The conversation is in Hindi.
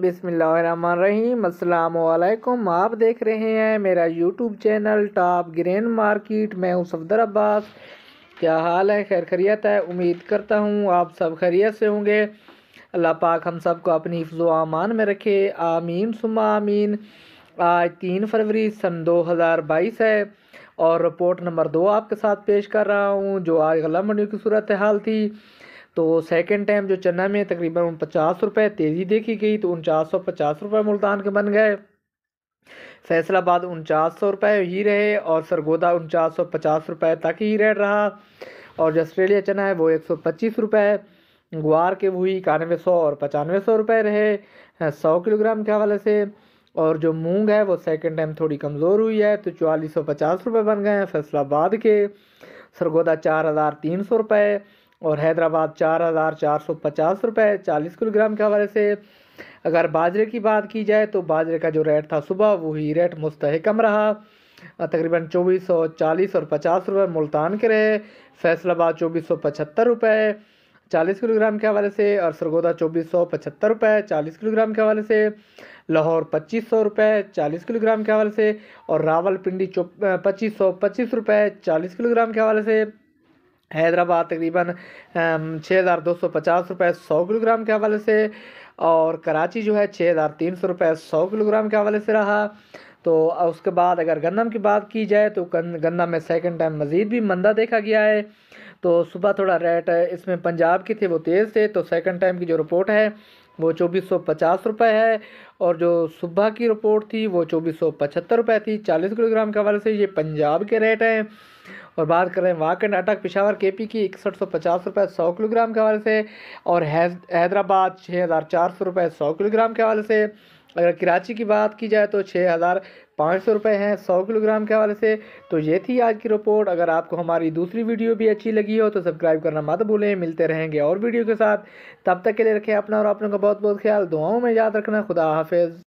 बिसमीम आप देख रहे हैं मेरा YouTube channel top grain market मैं हूँ सफदर अब्बास क्या हाल है खैर खरीत है उम्मीद करता हूँ आप सब खैरियत से होंगे अल्लाह पाक हम सब को अपनी हिफ्ज़ आमान में रखे आमीन सुमा आमीन आज तीन फरवरी सन दो हज़ार बाईस है और रिपोर्ट नंबर दो आपके साथ पेश कर रहा हूँ जो आज गला की सूरत हाल थी तो सेकेंड टाइम जो चन्ना में तकरीबन पचास रुपये तेज़ी देखी गई तो उनचास सौ पचास रुपये मुल्तान के बन गए फैसलाबाद उनचास सौ रुपये ही रहे और सरगोदा उनचास सौ पचास रुपये तक ही रह रहा और जो ऑस्ट्रेलिया चना है वो एक सौ पच्चीस रुपये ग्वार के वही इक्यानवे सौ और पचानवे सौ रुपये रहे हाँ, सौ किलोग्राम के हवाले से और जो मूंग है वो सेकेंड टाइम थोड़ी कमज़ोर हुई है तो चवालीस सौ पचास रुपये बन गए हैं फैसलाबाद के सरगोदा चार हज़ार तीन सौ रुपये और हैदराबाद चार हज़ार चार सौ पचास रुपये चालीस किलोग्राम के हवाले से अगर बाजरे की बात की जाए तो बाजरे का जो रेट था सुबह वही रेट मुस्तकम रहा तकरीबन चौबीस सौ चालीस और पचास रुपये मुल्तान के रहे फैसलाबाद चौबीस सौ पचहत्तर रुपये चालीस किलोग्राम के हवाले से और सरगोदा चौबीस सौ पचहत्तर रुपये चालीस किलोग्राम के हवाले से लाहौर पच्चीस सौ रुपये चालीस किलोग्राम के हवाले से और रावलपिंडी चौ पच्चीस सौ पच्चीस रुपये चालीस किलोग्राम के हवाले से हैदराबाद तकरीबन छः हज़ार दो सौ पचास रुपये सौ किलोग्राम के हवाले से और कराची जो है छः हज़ार तीन सौ रुपये सौ किलोग्राम के हवाले से रहा तो उसके बाद अगर गंदम की बात की जाए तो गन्ना में सेकंड टाइम मज़ीद भी मंदा देखा गया है तो सुबह थोड़ा रेट इसमें पंजाब के थे वो तेज़ थे तो सेकंड टाइम की जो रिपोर्ट है वो चौबीस सौ पचास रुपये है और जो सुबह की रिपोर्ट थी वो चौबीस सौ पचहत्तर रुपये थी चालीस किलोग्राम के हवाले से ये पंजाब के रेट हैं और बात करें वाकंड अटक पिशावर के पी की इकसठ सौ पचास रुपये सौ किलोग्राम के हवाले से और हैदराबाद छः हज़ार चार सौ रुपये सौ किलोग्राम के हवाले से अगर कराची की बात की जाए तो छः हज़ार पाँच सौ रुपये हैं सौ किलोग्राम के हवाले से तो ये थी आज की रिपोर्ट अगर आपको हमारी दूसरी वीडियो भी अच्छी लगी हो तो सब्सक्राइब करना मत भूलें मिलते रहेंगे और वीडियो के साथ तब तक के लिए रखें अपना और अपनों का बहुत बहुत ख्याल दुआओं में याद रखना खुदा हाफिज़